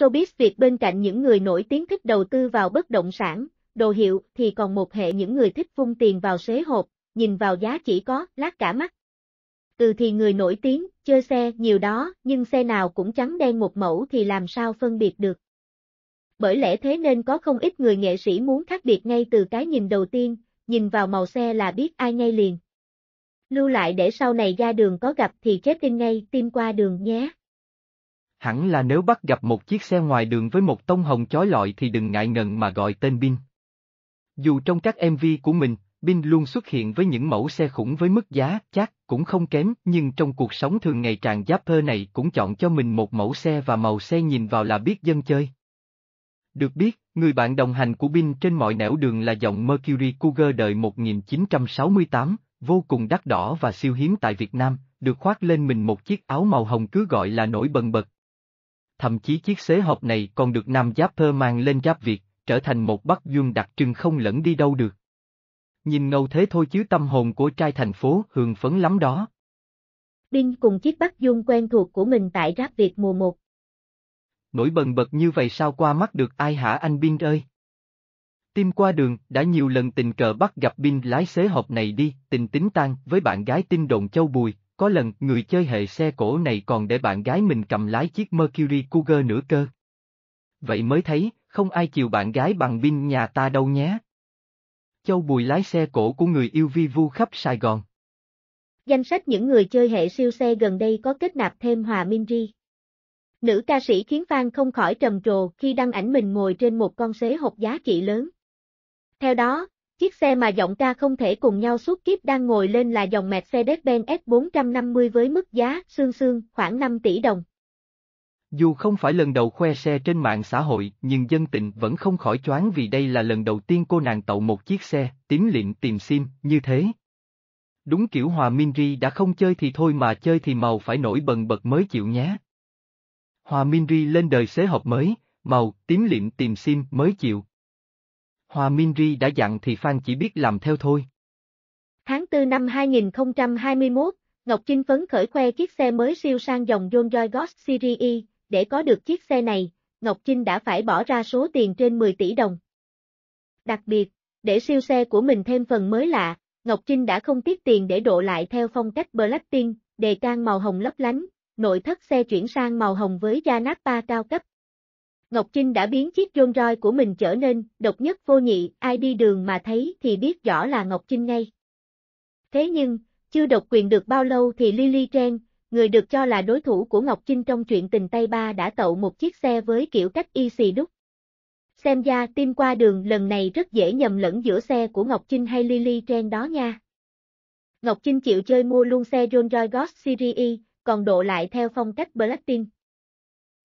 Showbiz Việt bên cạnh những người nổi tiếng thích đầu tư vào bất động sản, đồ hiệu thì còn một hệ những người thích vung tiền vào xế hộp, nhìn vào giá chỉ có, lát cả mắt. Từ thì người nổi tiếng, chơi xe nhiều đó, nhưng xe nào cũng trắng đen một mẫu thì làm sao phân biệt được. Bởi lẽ thế nên có không ít người nghệ sĩ muốn khác biệt ngay từ cái nhìn đầu tiên, nhìn vào màu xe là biết ai ngay liền. Lưu lại để sau này ra đường có gặp thì chết in ngay, tim qua đường nhé hẳn là nếu bắt gặp một chiếc xe ngoài đường với một tông hồng chói lọi thì đừng ngại ngần mà gọi tên Bin. Dù trong các MV của mình, Bin luôn xuất hiện với những mẫu xe khủng với mức giá, chắc, cũng không kém, nhưng trong cuộc sống thường ngày chàng Zapper này cũng chọn cho mình một mẫu xe và màu xe nhìn vào là biết dân chơi. Được biết, người bạn đồng hành của Bin trên mọi nẻo đường là dòng Mercury Cougar đời 1968, vô cùng đắt đỏ và siêu hiếm tại Việt Nam, được khoác lên mình một chiếc áo màu hồng cứ gọi là nổi bần bật, thậm chí chiếc xế hộp này còn được nam giáp thơ mang lên giáp Việt, trở thành một bắc dương đặc trưng không lẫn đi đâu được. Nhìn ngầu thế thôi chứ tâm hồn của trai thành phố hường phấn lắm đó. Đinh cùng chiếc bắc dung quen thuộc của mình tại rap Việt mùa 1. Nổi bần bật như vậy sao qua mắt được ai hả anh Bin ơi? Tim qua đường, đã nhiều lần tình cờ bắt gặp Bin lái xế hộp này đi, tình tính tan với bạn gái tin đồn châu bùi, có lần, người chơi hệ xe cổ này còn để bạn gái mình cầm lái chiếc Mercury Cougar nữa cơ. Vậy mới thấy, không ai chiều bạn gái bằng pin nhà ta đâu nhé. Châu Bùi lái xe cổ của người yêu vi vu khắp Sài Gòn. Danh sách những người chơi hệ siêu xe gần đây có kết nạp thêm Hòa Minri. Nữ ca sĩ khiến fan không khỏi trầm trồ khi đăng ảnh mình ngồi trên một con xế hộp giá trị lớn. Theo đó, Chiếc xe mà giọng ca không thể cùng nhau suốt kiếp đang ngồi lên là dòng Mercedes-Benz S450 với mức giá xương xương khoảng 5 tỷ đồng. Dù không phải lần đầu khoe xe trên mạng xã hội, nhưng dân tình vẫn không khỏi choáng vì đây là lần đầu tiên cô nàng tậu một chiếc xe, tím liệm tìm sim, như thế. Đúng kiểu Hòa Minri đã không chơi thì thôi mà chơi thì màu phải nổi bần bật mới chịu nhé. Hòa Minri lên đời xế hộp mới, màu, tím liệm tìm sim mới chịu, Hòa Minri đã dặn thì Phan chỉ biết làm theo thôi. Tháng 4 năm 2021, Ngọc Trinh phấn khởi khoe chiếc xe mới siêu sang dòng Hyundai Ghost Series e. để có được chiếc xe này, Ngọc Trinh đã phải bỏ ra số tiền trên 10 tỷ đồng. Đặc biệt, để siêu xe của mình thêm phần mới lạ, Ngọc Trinh đã không tiết tiền để độ lại theo phong cách Black đề can màu hồng lấp lánh, nội thất xe chuyển sang màu hồng với da nắp ba cao cấp. Ngọc Trinh đã biến chiếc Rolls roi của mình trở nên độc nhất vô nhị, ai đi đường mà thấy thì biết rõ là Ngọc Trinh ngay. Thế nhưng, chưa độc quyền được bao lâu thì Lily Tran, người được cho là đối thủ của Ngọc Trinh trong chuyện tình Tây Ba đã tậu một chiếc xe với kiểu cách y xì đúc. Xem ra tim qua đường lần này rất dễ nhầm lẫn giữa xe của Ngọc Trinh hay Lily Tran đó nha. Ngọc Trinh chịu chơi mua luôn xe Rolls Royce Ghost Series E, còn độ lại theo phong cách Blackpink.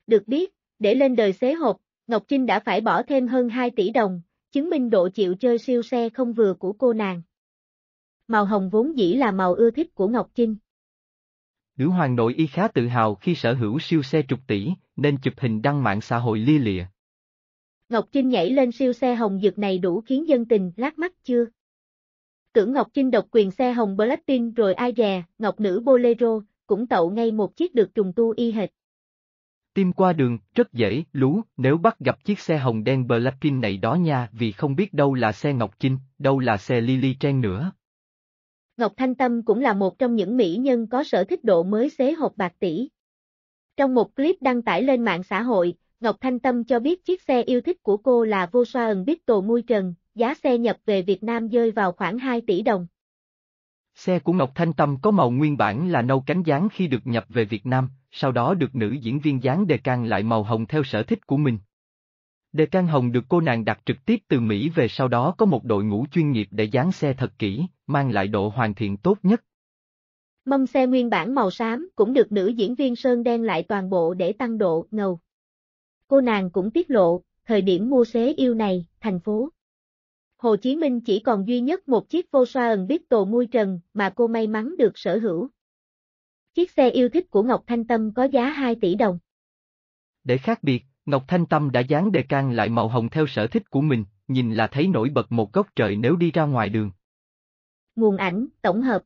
Được biết, để lên đời xế hộp, Ngọc Trinh đã phải bỏ thêm hơn 2 tỷ đồng, chứng minh độ chịu chơi siêu xe không vừa của cô nàng. Màu hồng vốn dĩ là màu ưa thích của Ngọc Trinh. Nữ hoàng nội y khá tự hào khi sở hữu siêu xe trục tỷ, nên chụp hình đăng mạng xã hội lia lịa. Ngọc Trinh nhảy lên siêu xe hồng dược này đủ khiến dân tình lát mắt chưa? Tưởng Ngọc Trinh độc quyền xe hồng Blackpink rồi ai dè, Ngọc nữ Bolero, cũng tậu ngay một chiếc được trùng tu y hệt. Tim qua đường, rất dễ, lú, nếu bắt gặp chiếc xe hồng đen Blackpink này đó nha vì không biết đâu là xe Ngọc Trinh, đâu là xe Lily Trang nữa. Ngọc Thanh Tâm cũng là một trong những mỹ nhân có sở thích độ mới xế hộp bạc tỷ. Trong một clip đăng tải lên mạng xã hội, Ngọc Thanh Tâm cho biết chiếc xe yêu thích của cô là Volkswagen Beetle Mui Trần, giá xe nhập về Việt Nam rơi vào khoảng 2 tỷ đồng. Xe của Ngọc Thanh Tâm có màu nguyên bản là nâu cánh dáng khi được nhập về Việt Nam, sau đó được nữ diễn viên dáng đề can lại màu hồng theo sở thích của mình. Đề can hồng được cô nàng đặt trực tiếp từ Mỹ về sau đó có một đội ngũ chuyên nghiệp để dán xe thật kỹ, mang lại độ hoàn thiện tốt nhất. Mâm xe nguyên bản màu xám cũng được nữ diễn viên sơn đen lại toàn bộ để tăng độ ngầu. Cô nàng cũng tiết lộ, thời điểm mua xế yêu này, thành phố Hồ Chí Minh chỉ còn duy nhất một chiếc vô Volkswagen Beetle mui trần mà cô may mắn được sở hữu. Chiếc xe yêu thích của Ngọc Thanh Tâm có giá 2 tỷ đồng. Để khác biệt, Ngọc Thanh Tâm đã dán đề can lại màu hồng theo sở thích của mình, nhìn là thấy nổi bật một góc trời nếu đi ra ngoài đường. Nguồn ảnh, tổng hợp